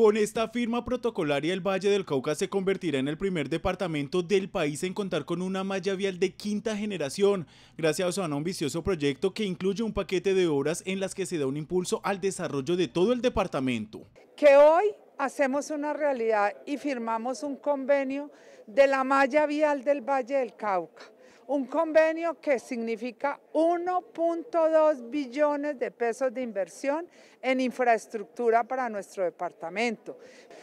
Con esta firma protocolaria, el Valle del Cauca se convertirá en el primer departamento del país en contar con una malla vial de quinta generación, gracias a un ambicioso proyecto que incluye un paquete de obras en las que se da un impulso al desarrollo de todo el departamento. Que hoy hacemos una realidad y firmamos un convenio de la malla vial del Valle del Cauca un convenio que significa 1.2 billones de pesos de inversión en infraestructura para nuestro departamento.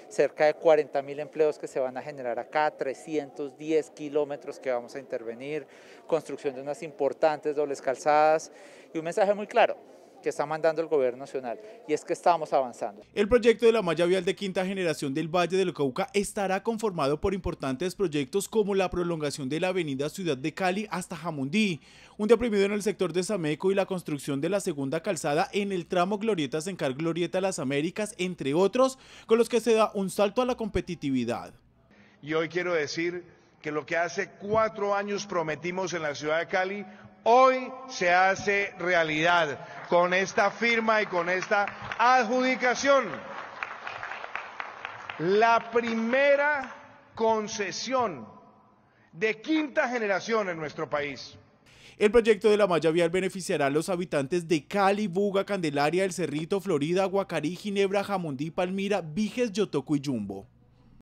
Cerca de 40 mil empleos que se van a generar acá, 310 kilómetros que vamos a intervenir, construcción de unas importantes dobles calzadas y un mensaje muy claro, que está mandando el gobierno nacional y es que estamos avanzando. El proyecto de la malla vial de quinta generación del Valle del Cauca estará conformado por importantes proyectos como la prolongación de la avenida Ciudad de Cali hasta Jamundí, un deprimido en el sector de Sameco y la construcción de la segunda calzada en el tramo Glorieta Sencar Glorieta Las Américas, entre otros, con los que se da un salto a la competitividad. Y hoy quiero decir que lo que hace cuatro años prometimos en la ciudad de Cali, hoy se hace realidad con esta firma y con esta adjudicación. La primera concesión de quinta generación en nuestro país. El proyecto de la malla vial beneficiará a los habitantes de Cali, Buga, Candelaria, El Cerrito, Florida, Guacarí, Ginebra, Jamundí, Palmira, Viges, Yotoco y Yumbo.